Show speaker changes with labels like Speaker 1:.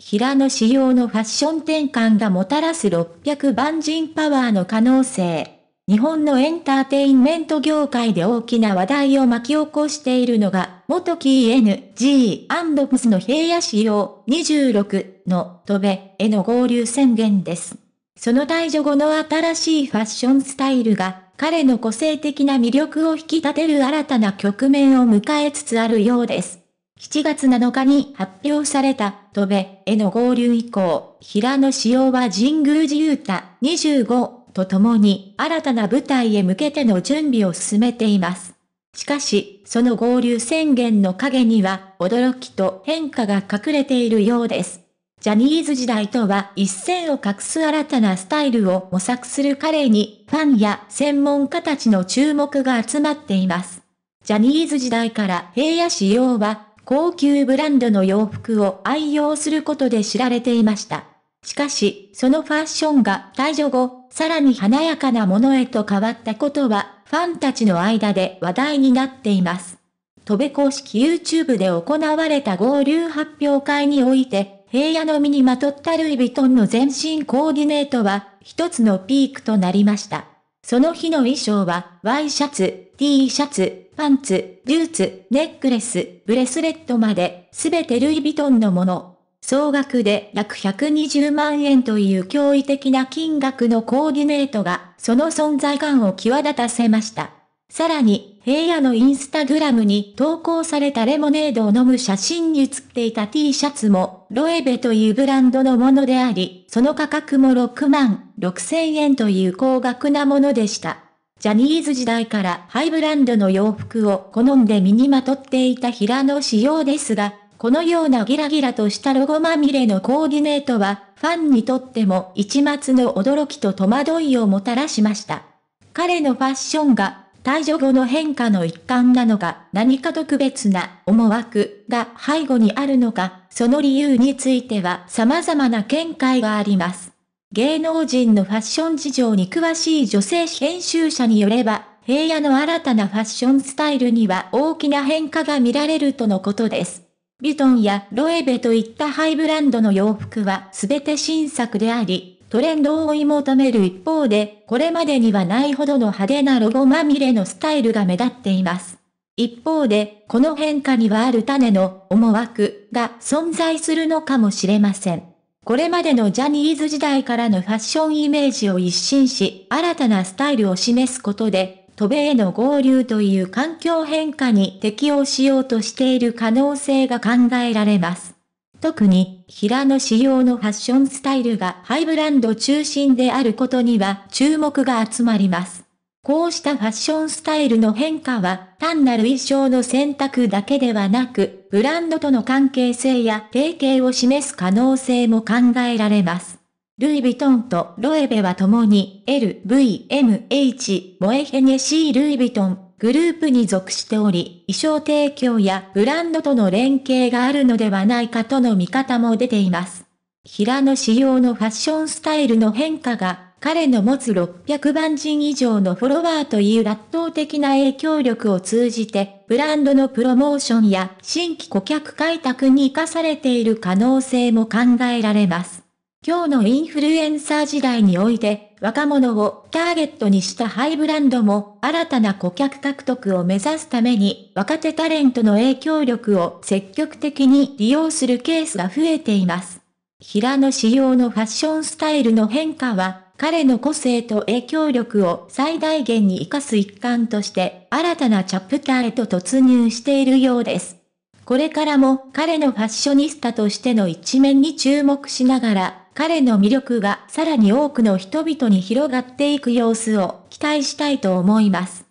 Speaker 1: 平野仕様のファッション転換がもたらす600万人パワーの可能性。日本のエンターテインメント業界で大きな話題を巻き起こしているのが、元 k n g p s の平野仕様26の戸部への合流宣言です。その退場後の新しいファッションスタイルが、彼の個性的な魅力を引き立てる新たな局面を迎えつつあるようです。7月7日に発表された、戸部への合流以降、平野紫耀は神宮寺勇太25と共に新たな舞台へ向けての準備を進めています。しかし、その合流宣言の陰には、驚きと変化が隠れているようです。ジャニーズ時代とは一線を画す新たなスタイルを模索する彼に、ファンや専門家たちの注目が集まっています。ジャニーズ時代から平野仕様は高級ブランドの洋服を愛用することで知られていました。しかし、そのファッションが退場後、さらに華やかなものへと変わったことは、ファンたちの間で話題になっています。戸部公式 YouTube で行われた合流発表会において、平野の身にまとったルイ・ヴィトンの全身コーディネートは、一つのピークとなりました。その日の衣装は、ワイシャツ、T シャツ、パンツ、ブーツ、ネックレス、ブレスレットまで、すべてルイ・ヴィトンのもの。総額で約120万円という驚異的な金額のコーディネートが、その存在感を際立たせました。さらに、平野のインスタグラムに投稿されたレモネードを飲む写真に写っていた T シャツも、ロエベというブランドのものであり、その価格も6万6千円という高額なものでした。ジャニーズ時代からハイブランドの洋服を好んで身にまとっていた平野仕様ですが、このようなギラギラとしたロゴまみれのコーディネートは、ファンにとっても一末の驚きと戸惑いをもたらしました。彼のファッションが退場後の変化の一環なのか、何か特別な思惑が背後にあるのか、その理由については様々な見解があります。芸能人のファッション事情に詳しい女性編集者によれば、平野の新たなファッションスタイルには大きな変化が見られるとのことです。ビトンやロエベといったハイブランドの洋服は全て新作であり、トレンドを追い求める一方で、これまでにはないほどの派手なロゴまみれのスタイルが目立っています。一方で、この変化にはある種の思惑が存在するのかもしれません。これまでのジャニーズ時代からのファッションイメージを一新し、新たなスタイルを示すことで、渡米への合流という環境変化に適応しようとしている可能性が考えられます。特に、平野仕様のファッションスタイルがハイブランド中心であることには注目が集まります。こうしたファッションスタイルの変化は、単なる衣装の選択だけではなく、ブランドとの関係性や提携を示す可能性も考えられます。ルイ・ヴィトンとロエベは共に LVMH モエヘネシー・ルイ・ヴィトングループに属しており、衣装提供やブランドとの連携があるのではないかとの見方も出ています。平野仕様のファッションスタイルの変化が、彼の持つ600万人以上のフォロワーという圧倒的な影響力を通じて、ブランドのプロモーションや新規顧客開拓に活かされている可能性も考えられます。今日のインフルエンサー時代において、若者をターゲットにしたハイブランドも、新たな顧客獲得を目指すために、若手タレントの影響力を積極的に利用するケースが増えています。平野仕様のファッションスタイルの変化は、彼の個性と影響力を最大限に活かす一環として、新たなチャプターへと突入しているようです。これからも彼のファッショニスタとしての一面に注目しながら、彼の魅力がさらに多くの人々に広がっていく様子を期待したいと思います。